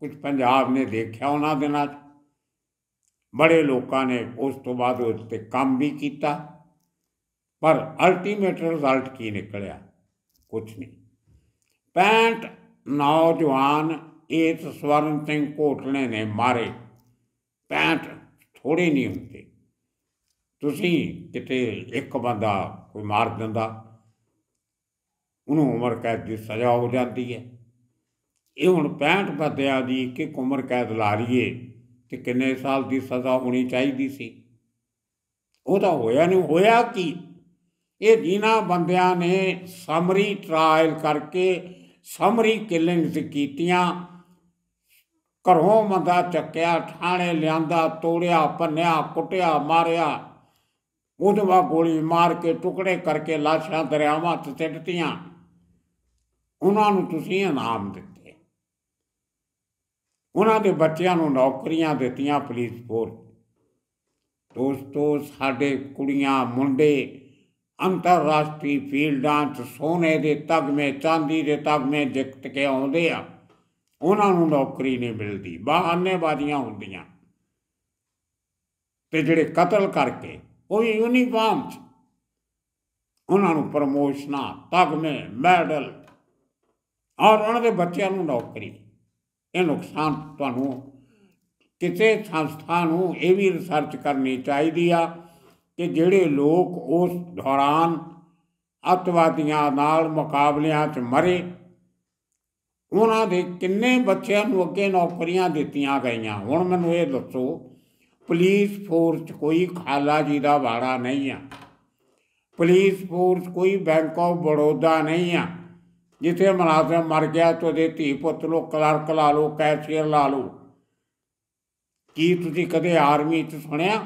ਕੁਝ ਪੰਜਾਬ ਨੇ ਦੇਖਿਆ ਉਹਨਾਂ ਦਿਨਾਂ 'ਚ ਬੜੇ ਲੋਕਾਂ ਨੇ ਉਸ ਤੋਂ ਬਾਅਦ ਉਸ ਤੇ ਕੰਮ ਵੀ ਕੀਤਾ ਪਰ ਅਲਟੀਮੇਟ ਰਿਜ਼ਲਟ ਕੀ ਨਿਕਲਿਆ ਕੁਝ ਨਹੀਂ 65 ਨੌਜਵਾਨ ਇਸ ਸਵਰਨ ਸਿੰਘ ਕੋਟਲੇ ਨੇ ਮਾਰੇ 65 ਥੋੜੇ ਨਹੀਂ ਹੁੰਦੇ ਤੁਸੀਂ ਕਿਤੇ ਇੱਕ ਬੰਦਾ ਕੋਈ ਮਾਰ ਦਿੰਦਾ ਉਹਨੂੰ ਉਮਰ ਕੈਦ ਦੀ ਸਜ਼ਾ ਹੋ ਜਾਂਦੀ ਹੈ ਇਹ ਹੁਣ 65 ਬੰਦਿਆਂ ਦੀ ਕਿ ਉਮਰ ਕੈਦ ਲਾ ਲਈਏ ਤੇ ਕਿੰਨੇ ਸਾਲ ਦੀ ਸਜ਼ਾ ਹੋਣੀ ਚਾਹੀਦੀ ਸੀ ਉਹ ਤਾਂ ਹੋਇਆ ਨਹੀਂ ਹੋਇਆ ਕੀ ਇਹ ਜੀਨਾ ਬੰਦਿਆਂ ਨੇ ਸਮਰੀ ਟ੍ਰਾਇਲ ਕਰਕੇ ਸਮਰੀ ਕਿਲਿੰਗਸ ਕੀਤੀਆਂ ਘਰੋਂ ਮੰਦਾ ਚੱਕਿਆ ਥਾਣੇ ਲਿਆਂਦਾ ਤੋੜਿਆ ਪੰਨਿਆ ਕੁੱਟਿਆ ਮਾਰਿਆ ਉਹਦੇ ਬਾਅਦ ਗੋਲੀ ਮਾਰ ਕੇ ਟੁਕੜੇ ਕਰਕੇ ਲਾਸ਼ਾਂ ਦਰਿਆਵਾਂ 'ਚ ਸਿੱਟਤੀਆਂ ਉਹਨਾਂ ਨੂੰ ਤੁਸੀਂ ਇਨਾਮ ਦਿੱਤੇ ਉਹਨਾਂ ਦੇ ਬੱਚਿਆਂ ਨੂੰ ਨੌਕਰੀਆਂ ਦਿੱਤੀਆਂ ਪੁਲਿਸ ਫੋਰਸ ਦੋਸਤੋ ਸਾਡੇ ਕੁੜੀਆਂ ਮੁੰਡੇ ਅੰਤਰਰਾਸ਼ਟਰੀ ਫੀਲਡਾਂ 'ਚ ਸੋਨੇ ਦੇ ਤਗਮੇ ਚਾਂਦੀ ਦੇ ਤਗਮੇ ਜਿੱਤ ਕੇ ਆਉਂਦੇ ਆ ਉਹਨਾਂ ਨੂੰ ਨੌਕਰੀ ਨਹੀਂ ਮਿਲਦੀ ਬਹਾਨੇਬਾਜ਼ੀਆਂ ਹੁੰਦੀਆਂ ਤੇ ਜਿਹੜੇ ਕਤਲ ਕਰਕੇ ਉਹ ਯੂਨੀਫਾਰਮ 'ਚ ਉਹਨਾਂ ਨੂੰ ਪ੍ਰਮੋਸ਼ਨਾਂ ਤਗਮੇ ਮੈਡਲ ਔਰ ਉਹਨਾਂ ਦੇ ਬੱਚਿਆਂ ਨੂੰ ਨੌਕਰੀ ਇਹ ਨੁਕਸਾਨ ਤੁਹਾਨੂੰ ਕਿਤੇ ਸੰਸਥਾ ਨੂੰ ਇਹ ਵੀ ਰਿਸਰਚ ਕਰਨੀ ਚਾਹੀਦੀ ਆ ਕਿ ਜਿਹੜੇ ਲੋਕ ਉਸ ਦੌਰਾਨ ਅਤਵਾਦੀਆਂ ਨਾਲ ਮੁਕਾਬਲਿਆਂ 'ਚ ਮਰੇ ਉਹਨਾਂ ਦੇ ਕਿੰਨੇ ਬੱਚਿਆਂ ਨੂੰ ਅੱਗੇ ਨੌਕਰੀਆਂ ਦਿੱਤੀਆਂ ਗਈਆਂ ਹੁਣ ਮੈਨੂੰ ਇਹ ਦੱਸੋ ਪੁਲਿਸ ਫੋਰਸ 'ਚ ਕੋਈ ਖਾਲਾ ਜੀ ਦਾ ਵਾੜਾ ਨਹੀਂ ਆ ਪੁਲਿਸ ਫੋਰਸ ਕੋਈ ਬੈਂਕ ਆਫ ਬੜੌਦਾ ਨਹੀਂ ਆ ਜਿੱਥੇ मुलाजम ਮਰ ਗਿਆ तो ਉਹਦੇ ਧੀ ਪੁੱਤ ਨੂੰ ਕਲਰਕ ਲਾ ਲੋ ਕੈਸ਼ੀਅਰ ਲਾ ਲੋ ਕੀ ਤੁਸੀਂ ਕਦੇ ਆਰਮੀ 'ਚ ਸੁਣਿਆ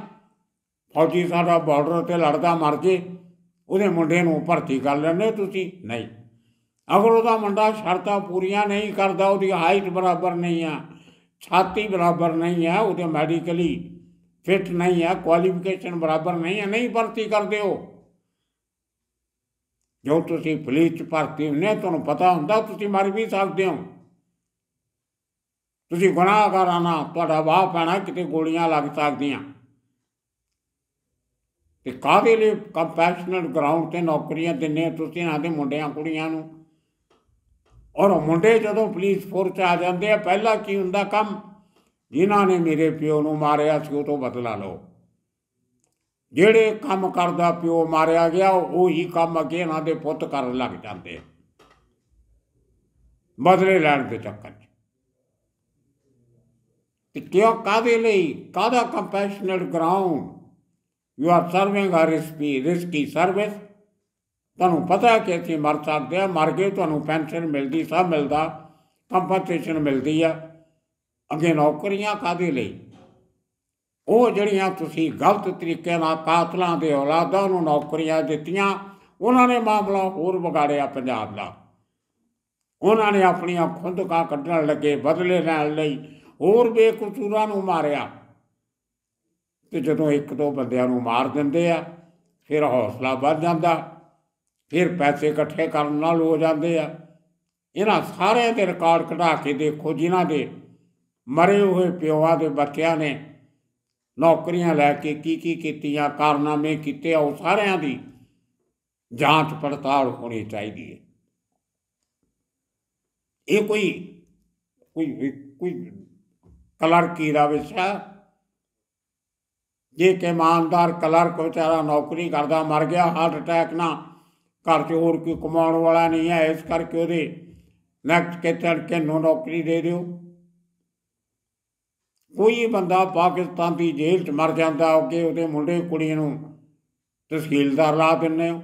ਫੌਜੀ ਸਾਡਾ ਬਾਰਡਰ ਤੇ ਲੜਦਾ ਮਰ ਜੇ ਉਹਦੇ ਮੁੰਡੇ ਨੂੰ ਭਰਤੀ ਕਰ ਲੈਣੇ ਤੁਸੀਂ ਨਹੀਂ ਅਗਰ ਉਹਦਾ ਮੁੰਡਾ ਸ਼ਰਤਾਂ ਪੂਰੀਆਂ ਨਹੀਂ ਕਰਦਾ ਉਹਦੀ ਹਾਈਟ ਬਰਾਬਰ ਨਹੀਂ ਆ ਛਾਤੀ ਬਰਾਬਰ ਨਹੀਂ ਆ ਉਹਦੇ ਮੈਡੀਕਲੀ ਫਿਟ ਨਹੀਂ ਆ ਕੁਆਲੀਫਿਕੇਸ਼ਨ ਬਰਾਬਰ ਨਹੀਂ ਆ ਨਹੀਂ ਭਰਤੀ ਕਰਦੇ ਹੋ ਜੋ ਤੁਸੀਂ ਪੁਲਿਸ ਚ ਭਰਤੀ ਹੁੰਨੇ ਤੁਹਾਨੂੰ ਪਤਾ ਹੁੰਦਾ ਤੁਸੀਂ ਮਰ ਵੀ ਸਕਦੇ ਹੋ ਤੁਸੀਂ ਗੁਨਾਹਗਾਰਾਨਾ ਤੁਹਾਡਾ ਵਾਹ ਪੈਣਾ ਕਿਤੇ ਗੋਲੀਆਂ ਲੱਗ ਸਕਦੀਆਂ ਤੇ ਕਾਦੇ ਲਈ ਕੰਪੈਸ਼ਨਲ ਗਰਾਊਂਡ ਤੇ ਨੌਕਰੀਆਂ ਦਿੰਨੇ ਤੁਸੀਂ ਆਦੇ ਮੁੰਡਿਆਂ ਕੁੜੀਆਂ ਨੂੰ ਔਰ ਮੁੰਡੇ ਜਦੋਂ ਪੁਲਿਸ ਫੋਰਸ ਆ ਜਾਂਦੇ ਆ ਪਹਿਲਾਂ ਕੀ ਹੁੰਦਾ ਕੰਮ ਜਿਨ੍ਹਾਂ ਨੇ ਮੇਰੇ ਪਿਓ ਨੂੰ ਮਾਰਿਆ ਸੀ ਉਹ ਤੋਂ ਬਦਲਾ ਲਓ ਜਿਹੜੇ ਕੰਮ ਕਰਦਾ ਪਿਓ ਮਾਰਿਆ ਗਿਆ ਉਹੀ ਕੰਮ ਅਗੇ ਇਹਨਾਂ ਦੇ ਪੁੱਤ ਕਰਨ ਲੱਗ ਜਾਂਦੇ ਬਦਲੇ ਲੈਣ ਦੇ ਚੱਕਰ ਤੇ ਕਿਉਂ ਕਾਦੇ ਲਈ ਕਾਦਾ compassionate ground you are serving a risky risky service ਤੁਹਾਨੂੰ ਪਤਾ ਕਿ ਅਸੀਂ ਮਰ ਸਕਦੇ ਆ ਮਰ ਗਏ ਤੁਹਾਨੂੰ ਪੈਨਸ਼ਨ ਮਿਲਦੀ ਸਭ ਮਿਲਦਾ ਕੰਪਨਸੇਸ਼ਨ ਮਿਲਦੀ ਆ ਅੱਗੇ ਨੌਕਰੀਆਂ ਕਾਦੇ ਲਈ ਉਹ ਜਿਹੜੀਆਂ ਤੁਸੀਂ ਗਲਤ ਤਰੀਕੇ ਨਾਲ ਕਾਤਲਾਂ ਦੇ ਔਲਾਦਾਂ ਨੂੰ ਨੌਕਰੀਆਂ ਦਿੱਤੀਆਂ ਉਹਨਾਂ ਨੇ ਮਾਮਲਾ ਹੋਰ ਵਿਗਾੜਿਆ ਪੰਜਾਬ ਦਾ ਉਹਨਾਂ ਨੇ ਆਪਣੀਆਂ ਖੁੰਦਕਾਂ ਕੱਢਣ ਲੱਗੇ ਬਦਲੇ ਲੈਣ ਲਈ ਹੋਰ ਬੇਕਸੂਰਾਂ ਨੂੰ ਮਾਰਿਆ ਤੇ ਜਦੋਂ ਇੱਕ ਦੋ ਬੰਦਿਆਂ ਨੂੰ ਮਾਰ ਦਿੰਦੇ ਆ ਫਿਰ ਹੌਸਲਾ ਵੱਧ ਜਾਂਦਾ ਫਿਰ ਪੈਸੇ ਇਕੱਠੇ ਕਰਨ ਨਾਲ ਹੋ ਜਾਂਦੇ ਆ ਇਹਨਾਂ ਸਾਰਿਆਂ ਦੇ ਰਿਕਾਰਡ ਕਢਾ ਕੇ ਦੇਖੋ ਜਿਨ੍ਹਾਂ ਦੇ ਮਰੇ ਹੋਏ ਪਿਓਾਂ ਦੇ ਬੱਚਿਆਂ ਨੇ ਨੌਕਰੀਆਂ ਲੈ ਕੇ ਕੀ ਕੀ ਕੀਤੀਆਂ ਕਾਰਨਾਮੇ ਕੀਤੇ ਉਹ ਸਾਰਿਆਂ ਦੀ ਜਾਂਚ ਪੜਤਾਲ ਹੋਣੀ ਚਾਹੀਦੀ ਹੈ ਇਹ ਕੋਈ ਕੋਈ ਕੋਈ ਕਲਰਕੀ ਦਾ ਵਿਸ਼ਾ ਜੇ ਕਿ ਇਮਾਨਦਾਰ ਕਲਰਕ ਵਿਚਾਰਾ ਨੌਕਰੀ ਕਰਦਾ ਮਰ ਗਿਆ ਹਾਰਟ ਅਟੈਕ ਨਾਲ ਘਰ 'ਚ ਹੋਰ ਕੋਈ ਕਮਾਉਣ ਵਾਲਾ ਨਹੀਂ ਹੈ ਇਸ ਕਰਕੇ ਉਹਦੇ ਨੈਕਸਟ ਕੇ ਚੜ ਕੇ ਨੌਕਰੀ ਦੇ ਦਿਓ ਕੋਈ ਬੰਦਾ ਪਾਕਿਸਤਾਨ ਦੀ ਜੇਲ੍ਹ 'ਚ ਮਰ ਜਾਂਦਾ ਕਿ ਉਹਦੇ ਮੁੰਡੇ ਕੁੜੀ ਨੂੰ ਤਹਿਸੀਲਦਾਰ ਲਾ ਦਿੰਨੇ ਹੋ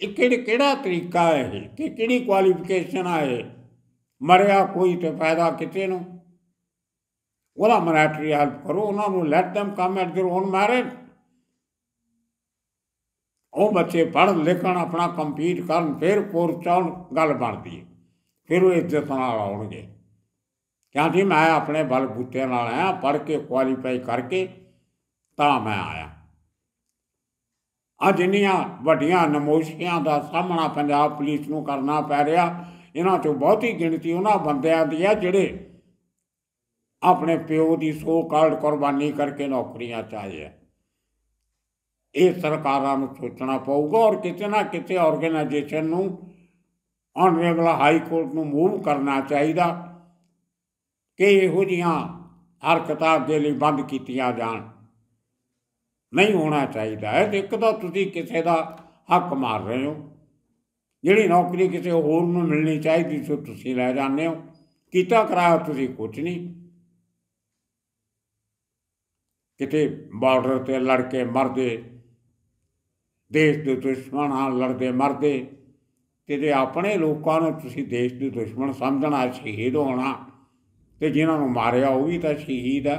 ਇਹ ਕਿਹੜਾ ਕਿਹੜਾ ਤਰੀਕਾ ਹੈ ਇਹ ਕਿ ਕਿਹੜੀ ਕੁਆਲੀਫਿਕੇਸ਼ਨ ਆਏ ਮਰਿਆ ਕੋਈ ਤੇ ਫਾਇਦਾ ਕਿਤੇ ਨੂੰ ਉਹਦਾ ਮਰਾਟਰੀ ਹੈਲਪ ਕਰੋ ਉਹਨਾਂ ਨੂੰ let them come at their own merit ਉਹ ਬੱਚੇ ਪੜ੍ਹ ਲਿਖਣ ਆਪਣਾ ਕੰਪੀਟ ਕਰਨ ਫਿਰ ਕੋਰਸ ਗੱਲ ਬਣਦੀ ਹੈ ਫਿਰ ਉਹ ਇੱਜ਼ਤ ਨਾਲ ਆਉਣਗੇ ਕਿਉਂਕਿ ਮੈਂ ਆਪਣੇ ਬਲ ਬੂਟਿਆਂ ਨਾਲ ਆਇਆ ਪੜ ਕੇ ਕੁਆਲੀਫਾਈ ਕਰਕੇ ਤਾਂ ਮੈਂ ਆਇਆ ਅੱਜ ਇੰਨੀਆਂ ਵੱਡੀਆਂ ਨਮੋਸ਼ੀਆਂ ਦਾ ਸਾਹਮਣਾ ਪੰਜਾਬ ਪੁਲਿਸ ਨੂੰ ਕਰਨਾ ਪੈ ਰਿਹਾ ਇਹਨਾਂ ਚੋਂ ਬਹੁਤੀ ਗਿਣਤੀ ਉਹਨਾਂ ਬੰਦਿਆਂ ਦੀ ਹੈ ਜਿਹੜੇ ਆਪਣੇ ਪਿਓ ਦੀ ਸੋ ਕਾਲਡ ਕੁਰਬਾਨੀ ਕਰਕੇ ਨੌਕਰੀਆਂ ਚਾਹੀਏ ਇਹ ਸਰਕਾਰਾਂ ਨੂੰ ਸੋਚਣਾ ਪਊਗਾ ਔਰ ਕਿਤੇ ਨਾ ਕਿਤੇ ਆਰਗੇਨਾਈਜੇਸ਼ਨ ਨੂੰ ਆਨਰੇਬਲ ਹਾਈ ਕੋਰਟ ਨੂੰ ਮੂਵ ਕਰਨਾ ਚਾਹੀਦਾ ਕਿ ਇਹੋ ਜੀਆਂ ਹਰਕਤਾਂ ਦੇ ਲਈ ਬੰਦ ਕੀਤੀਆਂ ਜਾਣ ਨਹੀਂ ਹੋਣਾ ਚਾਹੀਦਾ ਹੈ ਇੱਕ ਤਾਂ ਤੁਸੀਂ ਕਿਸੇ ਦਾ ਹੱਕ ਮਾਰ ਰਹੇ ਹੋ ਜਿਹੜੀ ਨੌਕਰੀ ਕਿਸੇ ਹੋਰ ਨੂੰ ਮਿਲਣੀ ਚਾਹੀਦੀ ਸੀ ਤੁਸੀਂ ਲੈ ਜਾਂਦੇ ਹੋ ਕੀਤਾ ਕਰਾਇਆ ਤੁਸੀਂ ਕੁਝ ਨਹੀਂ ਕਿਤੇ ਬਾਰਡਰ ਤੇ ਲੜ ਕੇ ਮਰਦੇ ਦੇਸ਼ ਦੇ ਦੁਸ਼ਮਣ ਨਾਲ ਲੜਦੇ ਮਰਦੇ ਤੇ ਆਪਣੇ ਲੋਕਾਂ ਨੂੰ ਤੁਸੀਂ ਦੇਸ਼ ਦੇ ਦੁਸ਼ਮਣ ਸਮਝਣਾ ਸ਼ਹੀਦ ਹੋਣਾ ਤੇ ਜਿਨ੍ਹਾਂ ਨੂੰ ਮਾਰਿਆ ਉਹ ਵੀ ਤਾਂ ਸ਼ਹੀਦ ਆ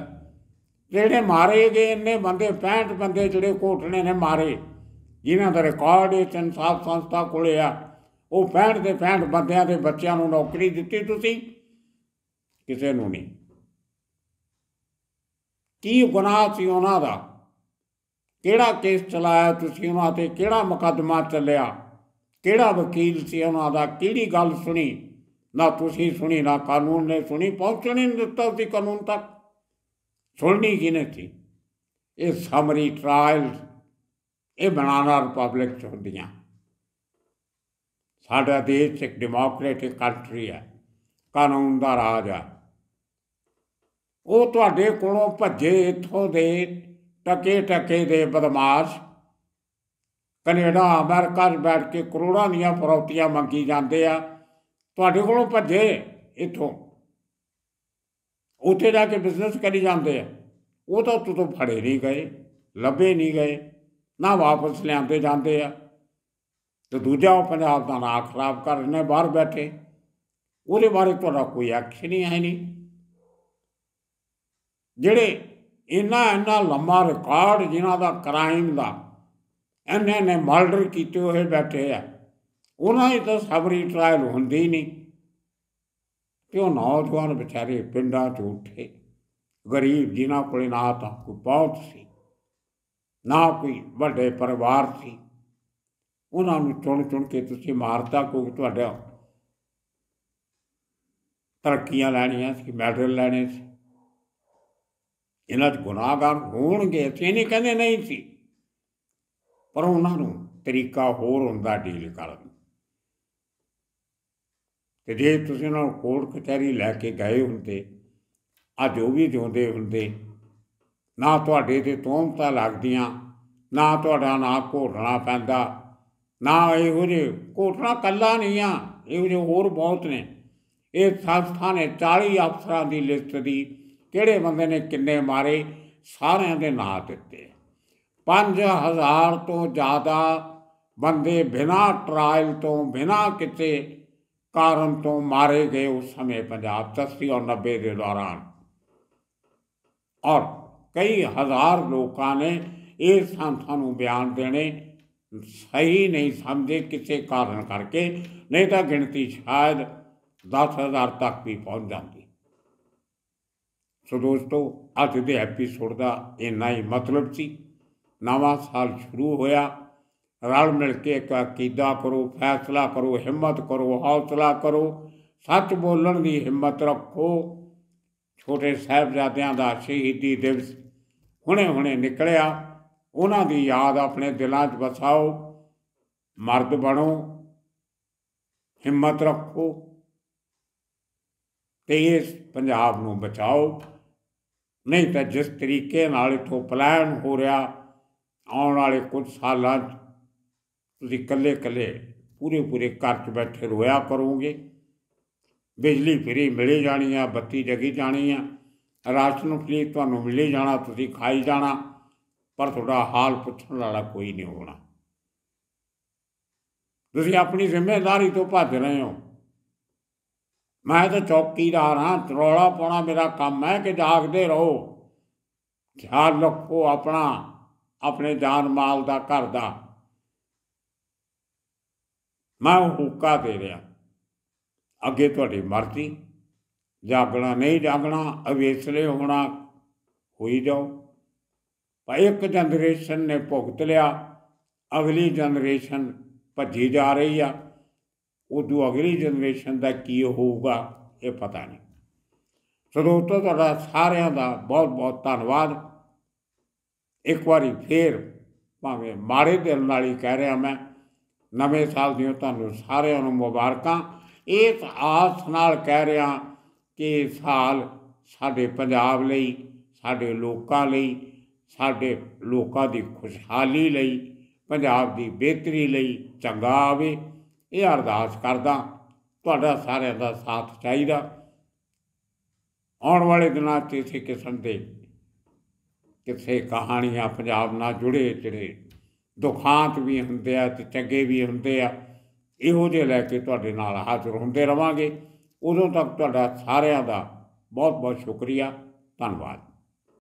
ਜਿਹੜੇ ਮਾਰੇ ਗਏ ਇੰਨੇ ਬੰਦੇ 65 ਬੰਦੇ ਜਿਹੜੇ ਕੋਟਨੇ ਨੇ ਮਾਰੇ ਜਿਨ੍ਹਾਂ ਦਾ ਰਿਕਾਰਡ ਇਸ ਇਨਸਾਫ ਸੰਸਥਾ ਕੋਲੇ ਆ ਉਹ 65 ਦੇ 65 ਬੰਦਿਆਂ ਦੇ ਬੱਚਿਆਂ ਨੂੰ ਨੌਕਰੀ ਦਿੱਤੀ ਤੁਸੀਂ ਕਿਸੇ ਨੂੰ ਨਹੀਂ ਕੀ ਗੁਨਾਹ ਸੀ ਉਹਨਾਂ ਦਾ ਕਿਹੜਾ ਕੇਸ ਚਲਾਇਆ ਤੁਸੀਂ ਉਹਨਾਂ ਤੇ ਕਿਹੜਾ ਮੁਕੱਦਮਾ ਚੱਲਿਆ ਕਿਹੜਾ ਵਕੀਲ ਸੀ ਉਹਨਾਂ ਦਾ ਕਿਹੜੀ ਗੱਲ ਸੁਣੀ ਨਾ ਤੁਸੀਂ ਸੁਣੀ ਨਾ ਕਾਨੂੰਨ ਨੇ ਸੁਣੀ ਪਹੁੰਚਣ ਨਹੀਂ ਦਿੱਤਾ ਉਸਦੀ ਕਾਨੂੰਨ ਤੱਕ ਸੁਣਨੀ ਕੀ ਨਹੀਂ ਸੀ ਇਹ ਸਮਰੀ ਟ੍ਰਾਇਲ ਇਹ ਬਣਾਣਾ ਰਿਪਬਲਿਕ ਚ ਹੁੰਦੀਆਂ ਸਾਡਾ ਦੇਸ਼ ਇੱਕ ਡੈਮੋਕ੍ਰੈਟਿਕ ਕੰਟਰੀ ਹੈ ਕਾਨੂੰਨ ਦਾ ਰਾਜ ਹੈ ਉਹ ਤੁਹਾਡੇ ਕੋਲੋਂ ਭੱਜੇ ਇੱਥੋਂ ਦੇ ਟਕੇ ਟਕੇ ਦੇ ਬਦਮਾਸ਼ ਕੈਨੇਡਾ ਅਮਰੀਕਾ 'ਚ ਬੈਠ ਕੇ ਕਰੋੜਾਂ ਦੀਆਂ ਫਰੌਤੀਆਂ ਮੰਗੀ ਜਾਂਦੇ ਆ ਤੁਹਾਡੇ ਕੋਲੋਂ ਭੱਜੇ ਇੱਥੋਂ ਉੱਥੇ ਜਾ ਕੇ ਬਿਜ਼ਨਸ ਕਰੀ ਜਾਂਦੇ ਆ ਉਹ ਤਾਂ ਉੱਥੋਂ ਤੋਂ ਫੜੇ ਨਹੀਂ ਗਏ ਲੱਭੇ ਨਹੀਂ ਗਏ ਨਾ ਵਾਪਸ ਲਿਆਂਦੇ ਜਾਂਦੇ ਆ ਤੇ ਦੂਜਾ ਉਹ ਪੰਜਾਬ ਦਾ ਨਾਂ ਖਰਾਬ ਕਰ ਰਹੇ ਨੇ ਬਾਹਰ ਬੈਠੇ ਉਹਦੇ ਬਾਰੇ ਤੁਹਾਡਾ ਕੋਈ ਅੱਖ ਨਹੀਂ ਹੈ ਨਹੀਂ ਜਿਹੜੇ ਇੰਨਾ ਇੰਨਾ ਲੰਮਾ ਰਿਕਾਰਡ ਜਿਨ੍ਹਾਂ ਦਾ ਕ੍ਰਾਈਮ ਦਾ ਐਨੇ ਨੇ ਮਰਡਰ ਕੀਤੇ ਹੋਏ ਬੈਠੇ ਆ ਉਹਨਾਂ ਦੀ ਤਾਂ ਸਬਰੀ ਟ੍ਰਾਇਲ ਹੁੰਦੀ ਹੀ ਨਹੀਂ ਕਿ ਉਹ ਨੌਜਵਾਨ ਵਿਚਾਰੇ ਪਿੰਡਾਂ 'ਚ ਉੱਠੇ ਗਰੀਬ ਜਿਨ੍ਹਾਂ ਕੋਲ ਨਾ ਤਾਂ ਕੋਈ ਪਹੁੰਚ ਸੀ ਨਾ ਕੋਈ ਵੱਡੇ ਪਰਿਵਾਰ ਸੀ ਉਹਨਾਂ ਨੂੰ ਚੁਣ ਚੁਣ ਕੇ ਤੁਸੀਂ ਮਾਰਤਾ ਕੋਈ ਤੁਹਾਡਾ ਤਰੱਕੀਆਂ ਲੈਣੀਆਂ ਸੀ ਮੈਡਲ ਲੈਣੇ ਸੀ ਇਹਨਾਂ ਦੇ ਗੁਨਾਹਗਾਰ ਹੋਣਗੇ ਤੇ ਨਹੀਂ ਕਹਿੰਦੇ ਨਹੀਂ ਸੀ ਪਰ ਉਹਨਾਂ ਨੂੰ ਤਰੀਕਾ ਹੋਰ ਹੁੰਦਾ ਡੀਲ ਕਰਨ ਦਾ ਤੇ ਜੇ ਤੁਸੀਂ ਉਹਨਾਂ ਨੂੰ ਕੋਰਟ ਕਚਹਿਰੀ ਲੈ ਕੇ ਗਏ ਹੁੰਦੇ ਆ ਜੋ ਵੀ ਜਿਉਂਦੇ ਹੁੰਦੇ ਨਾ ਤੁਹਾਡੇ ਤੇ ਤੋਹਮਤਾਂ ਲੱਗਦੀਆਂ ਨਾ ਤੁਹਾਡਾ ਨਾਂ ਘੋਟਣਾ ਪੈਂਦਾ ਨਾ ਇਹੋ ਜਿਹੇ ਘੋਟਣਾ ਕੱਲਾ ਨਹੀਂ ਆ ਇਹੋ ਜਿਹੇ ਹੋਰ ਬਹੁਤ ਨੇ ਇਹ ਸੰਸਥਾ ਨੇ 40 ਅਫਸਰਾਂ ਦੀ ਲਿਸਟ ਦੀ ਕਿਹੜੇ ਬੰਦੇ ਨੇ ਕਿੰਨੇ ਮਾਰੇ ਸਾਰਿਆਂ ਦੇ ਨਾਂ ਦਿੱਤੇ 5000 ਤੋਂ ਜ਼ਿਆਦਾ ਬੰਦੇ ਬਿਨਾ ਟ੍ਰਾਇਲ ਤੋਂ ਬਿਨਾ ਕਿਤੇ ਕਾਰਨ ਤੋਂ ਮਾਰੇ ਗਏ ਉਸ ਸਮੇਂ ਪੰਜਾਬ 80 ਔਰ 90 ਦੇ ਦੌਰਾਨ ਔਰ ਕਈ ਹਜ਼ਾਰ ਲੋਕਾਂ ਨੇ ਇਹ ਸੰਥਾਂ ਨੂੰ ਬਿਆਨ ਦੇਣੇ ਸਹੀ ਨਹੀਂ ਸਮਝੇ ਕਿਸੇ ਕਾਰਨ ਕਰਕੇ ਨਹੀਂ ਤਾਂ ਗਿਣਤੀ ਸ਼ਾਇਦ 10000 ਤੱਕ ਵੀ ਪਹੁੰਚ ਜਾਂਦੀ ਸੋ ਦੋਸਤੋ ਅੱਜ ਦੇ ਐਪੀਸੋਡ ਦਾ ਇੰਨਾ ਹੀ ਮਤਲਬ ਸੀ ਨਵਾਂ ਸਾਲ ਸ਼ੁਰੂ ਹੋਇਆ ਰਲ ਮਿਲ ਕੇ ਇੱਕ ਅਕੀਦਾ ਕਰੋ ਫੈਸਲਾ ਕਰੋ ਹਿੰਮਤ ਕਰੋ ਹੌਸਲਾ ਕਰੋ ਸੱਚ ਬੋਲਣ ਦੀ ਹਿੰਮਤ ਰੱਖੋ ਛੋਟੇ ਸਾਹਿਬਜ਼ਾਦਿਆਂ ਦਾ ਸ਼ਹੀਦੀ ਦਿਵਸ ਹੁਣੇ-ਹੁਣੇ ਨਿਕਲਿਆ ਉਹਨਾਂ ਦੀ ਯਾਦ ਆਪਣੇ ਦਿਲਾਂ 'ਚ ਵਸਾਓ ਮਰਦ ਬਣੋ ਹਿੰਮਤ ਰੱਖੋ ਤੇ ਇਸ ਪੰਜਾਬ ਨੂੰ ਬਚਾਓ ਨਹੀਂ ਤਾਂ ਜਿਸ ਤਰੀਕੇ ਨਾਲ ਇਥੋਂ ਪਲਾਨ ਹੋ ਰਿਹਾ ਆਉਣ ਵਾਲੇ ਕੁਝ ਸਾਲਾਂ 'ਚ ਤੁਸੀਂ ਇਕੱਲੇ ਇਕੱਲੇ ਪੂਰੇ ਪੂਰੇ ਘਰ 'ਚ ਬੈਠੇ ਰੋਇਆ ਕਰੋਗੇ ਬਿਜਲੀ ਫਰੀ ਮਿਲੇ ਜਾਣੀ ਆ ਬੱਤੀ ਜਗੀ ਜਾਣੀ ਆ ਰਾਸ਼ਨ ਫਰੀ ਤੁਹਾਨੂੰ ਮਿਲੇ ਜਾਣਾ ਤੁਸੀਂ ਖਾਈ ਜਾਣਾ ਪਰ ਤੁਹਾਡਾ ਹਾਲ ਪੁੱਛਣ ਵਾਲਾ ਕੋਈ ਨਹੀਂ ਹੋਣਾ ਤੁਸੀਂ ਆਪਣੀ ਜ਼ਿੰਮੇਵਾਰੀ ਤੋਂ ਭੱਜ ਰਹੇ ਹੋ ਮੈਂ ਤਾਂ ਚੌਕੀਦਾਰ ਹਾਂ ਤਰੋਲਾ ਪਾਉਣਾ ਮੇਰਾ ਕੰਮ ਹੈ ਕਿ ਜਾਗਦੇ ਰਹੋ ਖਿਆਲ ਰੱਖੋ ਆਪਣਾ ਆਪਣੇ ਜਾਨ ਮਾਲ ਦਾ ਘਰ ਦਾ ਮੈਂ ਉਹ ਹੁੱਕਾ ਦੇ ਰਿਹਾ ਅੱਗੇ ਤੁਹਾਡੀ ਮਰਜ਼ੀ ਜਾਗਣਾ ਨਹੀਂ ਜਾਗਣਾ ਅਵੇਸਲੇ ਹੋਣਾ ਹੋਈ ਜਾਓ ਪਰ ਇੱਕ ਜਨਰੇਸ਼ਨ ਨੇ ਭੁਗਤ ਲਿਆ ਅਗਲੀ ਜਨਰੇਸ਼ਨ ਭੱਜੀ ਜਾ ਰਹੀ ਆ ਉਦੋਂ ਅਗਲੀ ਜਨਰੇਸ਼ਨ ਦਾ ਕੀ ਹੋਊਗਾ ਇਹ ਪਤਾ ਨਹੀਂ ਸਰੋਤੋ ਤੁਹਾਡਾ ਸਾਰਿਆਂ ਦਾ ਬਹੁਤ ਬਹੁਤ ਧੰਨਵਾਦ ਇੱਕ ਵਾਰੀ ਫੇਰ ਭਾਵੇਂ ਮਾਰੇ ਦਿਲ ਨਾਲ ਹੀ ਕਹਿ ਰਿਹਾ ਮੈਂ ਨਵੇਂ ਸਾਲ ਦੀਆਂ ਤੁਹਾਨੂੰ ਸਾਰਿਆਂ ਨੂੰ ਮੁਬਾਰਕਾਂ ਇਸ ਆਸ ਨਾਲ ਕਹਿ ਰਿਹਾ ਕਿ ਸਾਲ ਸਾਡੇ ਪੰਜਾਬ ਲਈ ਸਾਡੇ ਲੋਕਾਂ ਲਈ ਸਾਡੇ ਲੋਕਾਂ ਦੀ ਖੁਸ਼ਹਾਲੀ ਲਈ ਪੰਜਾਬ ਦੀ ਬਿਹਤਰੀ ਲਈ ਚੰਗਾ ਆਵੇ ਇਹ ਅਰਦਾਸ ਕਰਦਾ ਤੁਹਾਡਾ ਸਾਰਿਆਂ ਦਾ ਸਾਥ ਚਾਹੀਦਾ ਆਉਣ ਵਾਲੇ ਦਿਨਾਂ 'ਚ ਇਸੇ ਕਿਸਮ ਦੇ ਕਿਸੇ ਕਹਾਣੀਆਂ ਪੰਜਾਬ ਨਾਲ ਜੁੜੇ ਜਿਹੜੇ ਦੁਖਾਂਤ ਵੀ ਹੁੰਦੇ ਆ ਤੇ ਚੰਗੇ ਵੀ ਹੁੰਦੇ ਆ ਇਹੋ ਜਿਹੇ ਲੈ ਕੇ ਤੁਹਾਡੇ ਨਾਲ ਹਾਜ਼ਰ ਹੁੰਦੇ ਰਵਾਂਗੇ ਉਦੋਂ ਤੱਕ ਤੁਹਾਡਾ ਸਾਰਿਆਂ ਦਾ ਬਹੁਤ ਬਹੁਤ ਸ਼ੁਕਰੀਆ ਧੰਨਵਾਦ